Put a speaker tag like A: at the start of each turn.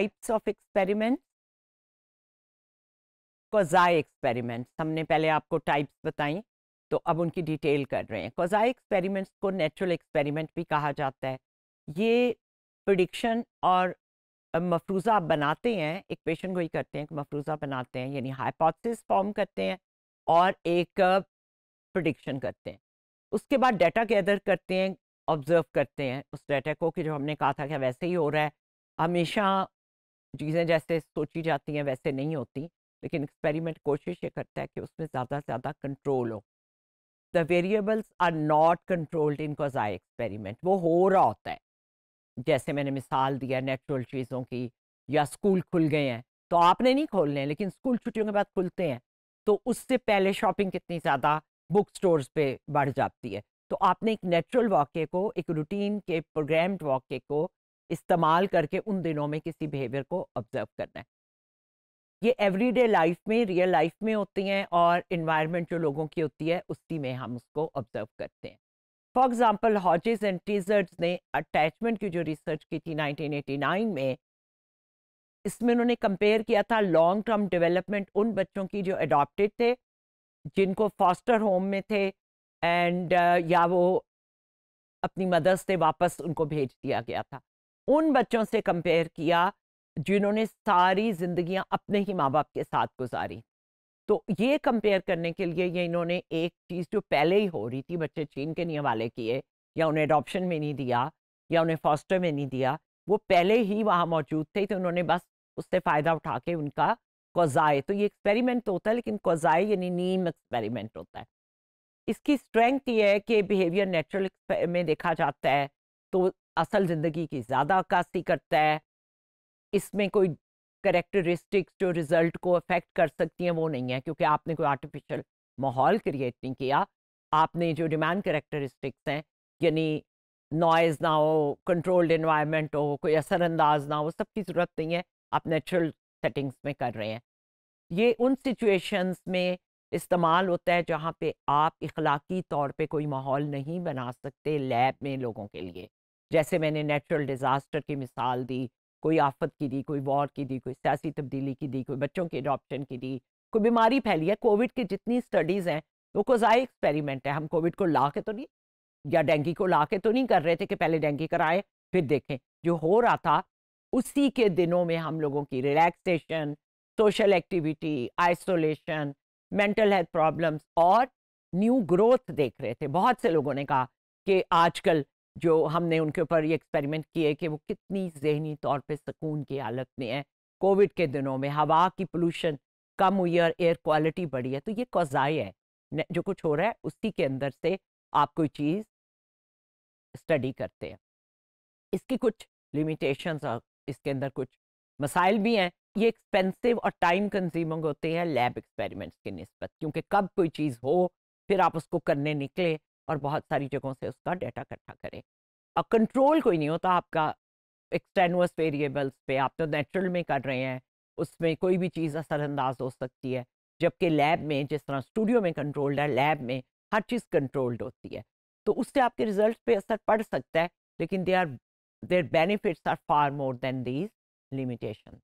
A: types of experiment quasi experiment हमने पहले आपको टाइप्स बताई तो अब उनकी डिटेल कर रहे हैं कोजाई एक्सपेरिमेंट्स को नेचुरल एक्सपेरिमेंट भी कहा जाता है ये प्रडिक्शन और मफरूज़ा आप बनाते हैं एक पेशेंट को ही करते हैं मफरूज़ा बनाते हैं यानी हाइपोथेसिस फॉर्म करते हैं और एक प्रडिक्शन करते हैं उसके बाद डाटा गैदर करते हैं ऑब्जर्व करते हैं उस डाटा को कि जो हमने कहा था कि वैसे ही हो रहा है हमेशा चीज़ें जैसे सोची जाती हैं वैसे नहीं होती लेकिन एक्सपेरिमेंट कोशिश ये करता है कि उसमें ज़्यादा से ज़्यादा कंट्रोल हो the variables are not controlled in quasi experiment वो हो रहा होता है जैसे मैंने मिसाल दिया नेचुरल चीज़ों की या स्कूल खुल गए हैं तो आपने नहीं खोलने हैं लेकिन स्कूल छुट्टियों के बाद खुलते हैं तो उससे पहले शॉपिंग कितनी ज़्यादा बुक स्टोर्स पर बढ़ जाती है तो आपने एक नेचुरल वाक्य को एक रूटीन के प्रोग्राम्ड वाक्य को इस्तेमाल करके उन दिनों में किसी बिहेवियर को ऑब्जर्व करना है ये एवरीडे लाइफ में रियल लाइफ में होती हैं और इन्वायरमेंट जो लोगों की होती है उसी में हम उसको ऑब्जर्व करते हैं for example Hodges and Tizard ने अटैचमेंट की जो रिसर्च की थी 1989 में इसमें उन्होंने कंपेयर किया था लॉन्ग टर्म डेवलपमेंट उन बच्चों की जो अडॉप्टेड थे जिनको फॉस्टर होम में थे एंड uh, या वो अपनी मदर्स से वापस उनको भेज दिया गया था उन बच्चों से कंपेयर किया जिन्होंने सारी जिंदगियां अपने ही माँ बाप के साथ गुजारी तो ये कंपेयर करने के लिए ये इन्होंने एक चीज़ जो पहले ही हो रही थी बच्चे चीन के नहीं किए या उन्हें अडॉप्शन में नहीं दिया या उन्हें फॉस्टर में नहीं दिया वो पहले ही वहाँ मौजूद थे तो उन्होंने बस उससे फ़ायदा उठा के उनका कोजाए तो ये एक्सपेरिमेंट तो होता है लेकिन कोजाए यानी नीम एक्सपेरिमेंट होता है इसकी स्ट्रेंथ ये है कि बिहेवियर नेचुरल में देखा जाता है तो असल ज़िंदगी की ज़्यादा अक्सी करता है इसमें कोई करेक्टरिस्टिक्स जो रिज़ल्ट को अफेक्ट कर सकती हैं वो नहीं है क्योंकि आपने कोई आर्टिफिशियल माहौल क्रिएट नहीं किया आपने जो डिमांड करेक्टरिस्टिक्स हैं यानी नॉइज़ ना हो कंट्रोल्ड इन्वायरमेंट हो कोई असरअंदाज ना हो सब की ज़रूरत नहीं है आप नेचुरल सेटिंग्स में कर रहे हैं ये उन सिचुएशंस में इस्तेमाल होता है जहाँ पे आप इखलाकी तौर पे कोई माहौल नहीं बना सकते लैब में लोगों के लिए जैसे मैंने नेचुरल डिज़ास्टर की मिसाल दी कोई आफत की दी कोई वॉर की दी कोई सियासी तब्दीली की दी कोई बच्चों के अडोप्शन की दी कोई बीमारी फैली है कोविड की जितनी स्टडीज़ हैं वो कोजाई एक्सपेरिमेंट है हम कोविड को ला के तो नहीं या डेंगू को ला के तो नहीं कर रहे थे कि पहले डेंगू कराए फिर देखें जो हो रहा था उसी के दिनों में हम लोगों की relaxation social activity isolation mental health problems और न्यू ग्रोथ देख रहे थे बहुत से लोगों ने कहा कि आजकल जो हमने उनके ऊपर ये एक्सपेरिमेंट किए कि वो कितनी जहनी तौर पे सुकून की हालत में है कोविड के दिनों में हवा की पोलूशन कम हुई है और एयर क्वालिटी बढ़ी है तो ये कौजाई है जो कुछ हो रहा है उसी के अंदर से आप कोई चीज़ स्टडी करते हैं इसकी कुछ लिमिटेशन और इसके अंदर कुछ मसाइल भी हैं ये एक्सपेंसिव और टाइम कंज्यूमिंग होते हैं लैब एक्सपेरिमेंट्स के नस्बत क्योंकि कब कोई चीज़ हो फिर आप उसको करने निकले और बहुत सारी जगहों से उसका डाटा इकट्ठा करें अब कंट्रोल कोई नहीं होता आपका एक्सटेनुअस वेरिएबल्स पे आप तो नेचुरल में कर रहे हैं उसमें कोई भी चीज़ असरअंदाज हो सकती है जबकि लैब में जिस तरह स्टूडियो में कंट्रोल्ड है लैब में हर चीज़ कंट्रोल्ड होती है तो उससे आपके रिजल्ट पे असर पड़ सकता है लेकिन they are their benefits are far more than these limitation